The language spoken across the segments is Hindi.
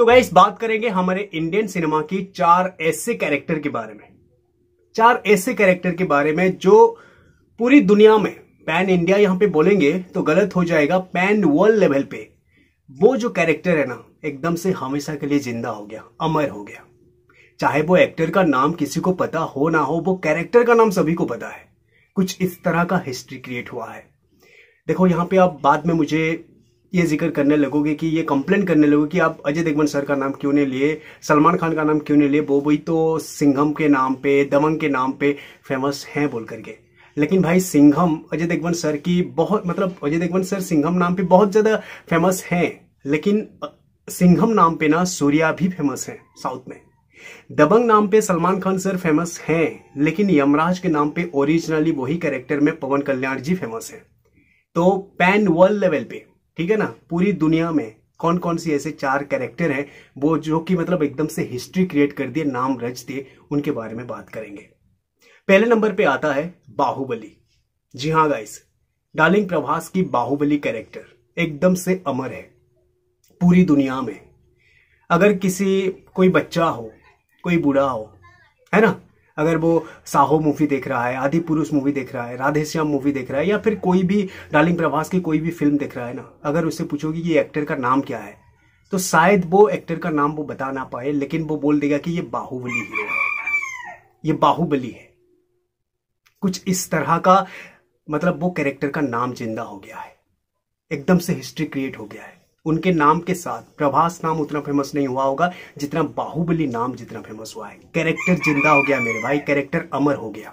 तो गाइस बात करेंगे हमारे इंडियन सिनेमा की चार ऐसे कैरेक्टर के बारे में चार ऐसे कैरेक्टर के बारे में जो पूरी दुनिया में पैन इंडिया यहां पे बोलेंगे तो गलत हो जाएगा पैन वर्ल्ड लेवल पे वो जो कैरेक्टर है ना एकदम से हमेशा के लिए जिंदा हो गया अमर हो गया चाहे वो एक्टर का नाम किसी को पता हो ना हो वो कैरेक्टर का नाम सभी को पता है कुछ इस तरह का हिस्ट्री क्रिएट हुआ है देखो यहां पे आप बाद में मुझे ये जिक्र करने लगोगे कि ये कंप्लेन करने लगोगे कि आप अजय देवगन सर का नाम क्यों नहीं लिए सलमान खान का नाम क्यों नहीं लिए वो भी तो सिंघम के नाम पे दमंग के नाम पे फेमस हैं बोल करके लेकिन भाई सिंघम अजय देवगन सर की बहुत मतलब अजय देवगन सर सिंघम नाम पे बहुत ज़्यादा फेमस हैं लेकिन सिंघम नाम पे ना सूर्या भी फेमस है साउथ में दबंग नाम पे सलमान खान सर फेमस हैं लेकिन यमराज के नाम पे ओरिजिनली वही कैरेक्टर में पवन कल्याण जी फेमस हैं तो पैन वर्ल्ड लेवल पे ठीक है ना पूरी दुनिया में कौन कौन सी ऐसे चार कैरेक्टर हैं वो जो कि मतलब एकदम से हिस्ट्री क्रिएट कर दिए नाम रच दिए उनके बारे में बात करेंगे पहले नंबर पे आता है बाहुबली जी हाँ गाइस डार्लिंग प्रभास की बाहुबली कैरेक्टर एकदम से अमर है पूरी दुनिया में अगर किसी कोई बच्चा हो कोई बूढ़ा हो है ना अगर वो साहो मूवी देख रहा है आदि पुरुष मूवी देख रहा है राधेश्याम मूवी देख रहा है या फिर कोई भी डार्लिंग प्रभास की कोई भी फिल्म देख रहा है ना अगर उससे पूछोगे कि ये एक्टर का नाम क्या है तो शायद वो एक्टर का नाम वो बता ना पाए लेकिन वो बोल देगा कि ये बाहुबली हीरो है ये बाहुबली है कुछ इस तरह का मतलब वो कैरेक्टर का नाम जिंदा हो गया है एकदम से हिस्ट्री क्रिएट हो गया है उनके नाम के साथ प्रभास नाम उतना फेमस नहीं हुआ होगा जितना बाहुबली नाम जितना फेमस हुआ है कैरेक्टर जिंदा हो गया मेरे भाई कैरेक्टर अमर हो गया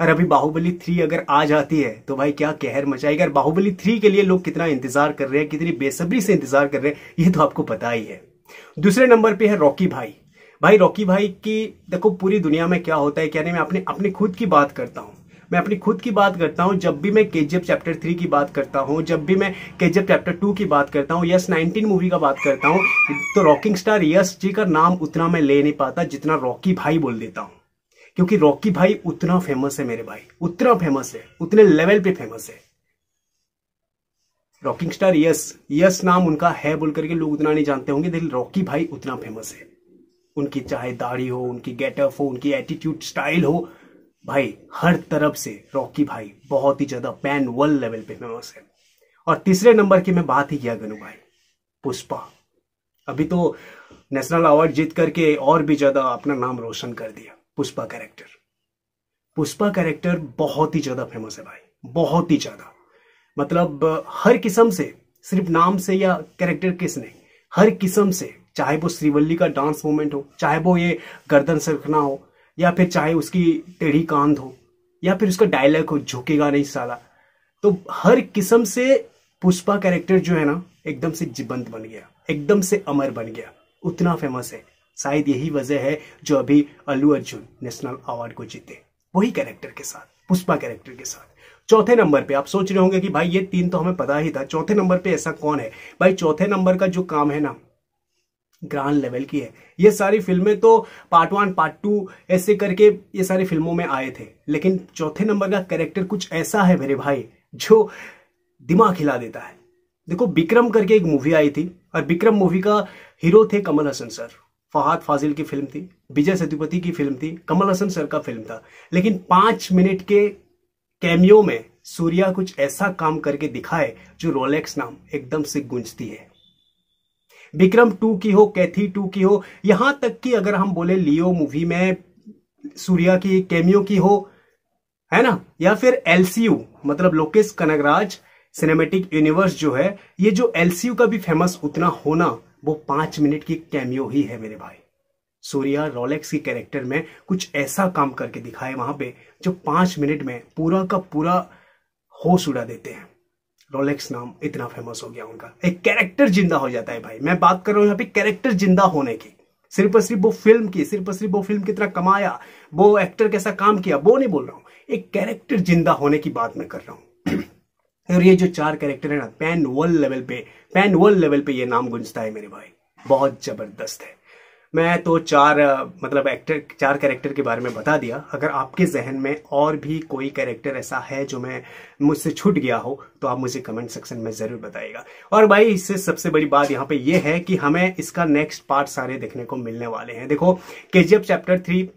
और अभी बाहुबली थ्री अगर आ जाती है तो भाई क्या कहर मचाएगा और बाहुबली थ्री के लिए लोग कितना इंतजार कर रहे हैं कितनी बेसब्री से इंतजार कर रहे हैं ये तो आपको पता ही है दूसरे नंबर पे है रॉकी भाई भाई रॉकी भाई की देखो पूरी दुनिया में क्या होता है क्या नहीं मैं अपने अपने खुद की बात करता हूँ मैं अपनी खुद की बात करता हूँ जब भी मैं के चैप्टर थ्री की बात करता हूँ जब भी मैं के चैप्टर टू की बात करता हूँ यस नाइनटीन मूवी का बात करता हूँ तो रॉकिंग स्टार यस जी का नाम उतना मैं ले नहीं पाता जितना रॉकी भाई बोल देता हूँ क्योंकि रॉकी भाई उतना फेमस है मेरे भाई उतना फेमस है उतने लेवल पे फेमस है रॉकिंग स्टार यस यस नाम उनका है बोल करके लोग उतना नहीं जानते होंगे लेकिन रॉकी भाई उतना फेमस है उनकी चाहे दाढ़ी हो उनकी गेटअप हो उनकी एटीट्यूड स्टाइल हो भाई हर तरफ से रॉकी भाई बहुत ही ज्यादा पैन वर्ल्ड लेवल पे फेमस है और तीसरे नंबर की मैं बात ही किया गनू भाई पुष्पा अभी तो नेशनल अवार्ड जीत करके और भी ज्यादा अपना नाम रोशन कर दिया पुष्पा कैरेक्टर पुष्पा कैरेक्टर बहुत ही ज्यादा फेमस है भाई बहुत ही ज्यादा मतलब हर किस्म से सिर्फ नाम से या कैरेक्टर किस नहीं हर किस्म से चाहे वो श्रीवल्ली का डांस मूवमेंट हो चाहे वो ये गर्दन सरखना हो या फिर चाहे उसकी टेढ़ी कांध हो या फिर उसका डायलॉग हो झुकेगा नहीं साला तो हर किस्म से पुष्पा कैरेक्टर जो है ना एकदम से जीवंत बन गया एकदम से अमर बन गया उतना फेमस है शायद यही वजह है जो अभी अल्लू अर्जुन नेशनल अवार्ड को जीते वही कैरेक्टर के साथ पुष्पा कैरेक्टर के साथ चौथे नंबर पे आप सोच रहे होंगे कि भाई ये तीन तो हमें पता ही था चौथे नंबर पे ऐसा कौन है भाई चौथे नंबर का जो काम है ना ग्रांड लेवल की है ये सारी फिल्में तो पार्ट वन पार्ट टू ऐसे करके ये सारी फिल्मों में आए थे लेकिन चौथे नंबर का कैरेक्टर कुछ ऐसा है मेरे भाई जो दिमाग हिला देता है देखो बिक्रम करके एक मूवी आई थी और बिक्रम मूवी का हीरो थे कमल हसन सर फहाद फाजिल की फिल्म थी विजय सेतुपति की फिल्म थी कमल हसन सर का फिल्म था लेकिन पांच मिनट के कैमियो में सूर्या कुछ ऐसा काम करके दिखाए जो रोलेक्स नाम एकदम से गूंजती है विक्रम टू की हो कैथी टू की हो यहां तक कि अगर हम बोले लियो मूवी में सूर्या की कैमियो की हो है ना या फिर एलसीयू मतलब लोकेश कनगराज सिनेमेटिक यूनिवर्स जो है ये जो एलसीयू का भी फेमस उतना होना वो पांच मिनट की कैमियो ही है मेरे भाई सूर्या रोलेक्स की कैरेक्टर में कुछ ऐसा काम करके दिखाए वहां पे जो पांच मिनट में पूरा का पूरा होश उड़ा देते हैं रोलेक्स नाम इतना फेमस हो गया उनका एक कैरेक्टर जिंदा हो जाता है भाई मैं बात कर रहा हूँ यहाँ पे कैरेक्टर जिंदा होने की सिर्फ और सिर्फ वो फिल्म की सिर्फ और सिर्फ वो फिल्म कितना कमाया वो एक्टर कैसा काम किया वो नहीं बोल रहा हूँ एक कैरेक्टर जिंदा होने की बात मैं कर रहा हूँ और ये जो चार कैरेक्टर है ना पैन वर्ल्ड लेवल पे पैन वर्ल्ड लेवल पे ये नाम गुंजता है मेरे भाई बहुत जबरदस्त है मैं तो चार मतलब एक्टर चार कैरेक्टर के बारे में बता दिया अगर आपके जहन में और भी कोई कैरेक्टर ऐसा है जो मैं मुझसे छूट गया हो तो आप मुझे कमेंट सेक्शन में ज़रूर बताइएगा और भाई इससे सबसे बड़ी बात यहाँ पे ये है कि हमें इसका नेक्स्ट पार्ट सारे देखने को मिलने वाले हैं देखो के चैप्टर थ्री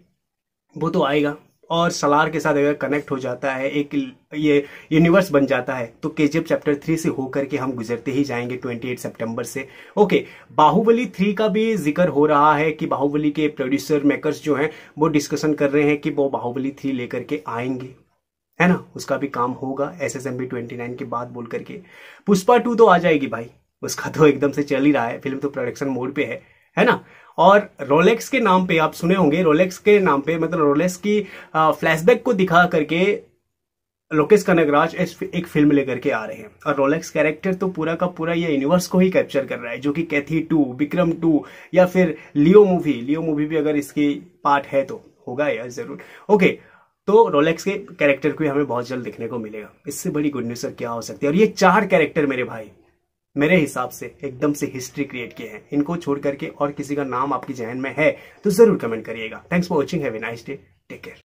वो तो आएगा और सलार के साथ अगर कनेक्ट हो जाता है एक ये यूनिवर्स बन जाता है तो के चैप्टर थ्री से होकर के हम गुजरते ही जाएंगे 28 सितंबर से ओके बाहुबली थ्री का भी जिक्र हो रहा है कि बाहुबली के प्रोड्यूसर मेकर्स जो हैं वो डिस्कशन कर रहे हैं कि वो बाहुबली थ्री लेकर के आएंगे है ना उसका भी काम होगा S S M B twenty nine के बाद बोल करके पुष्पा टू तो आ जाएगी भाई उसका तो एकदम से चल ही रहा है फिल्म तो प्रोडक्शन मोड पे है है ना और रोलेक्स के नाम पे आप सुने होंगे रोलेक्स के नाम पे मतलब रोलेक्स की फ्लैशबैक को दिखा करके लोकेश राज एक फिल्म लेकर के आ रहे हैं और रोलेक्स कैरेक्टर तो पूरा का पूरा ये यूनिवर्स को ही कैप्चर कर रहा है जो कि कैथी टू विक्रम टू या फिर लियो मूवी लियो मूवी भी अगर इसकी पार्ट है तो होगा यार जरूर ओके तो रोलेक्स के कैरेक्टर को हमें बहुत जल्द देखने को मिलेगा इससे बड़ी गुड न्यूज क्या हो सकती है और ये चार कैरेक्टर मेरे भाई मेरे हिसाब से एकदम से हिस्ट्री क्रिएट किए हैं इनको छोड़ करके और किसी का नाम आपकी जहन में है तो जरूर कमेंट करिएगा thanks for watching have nice day take care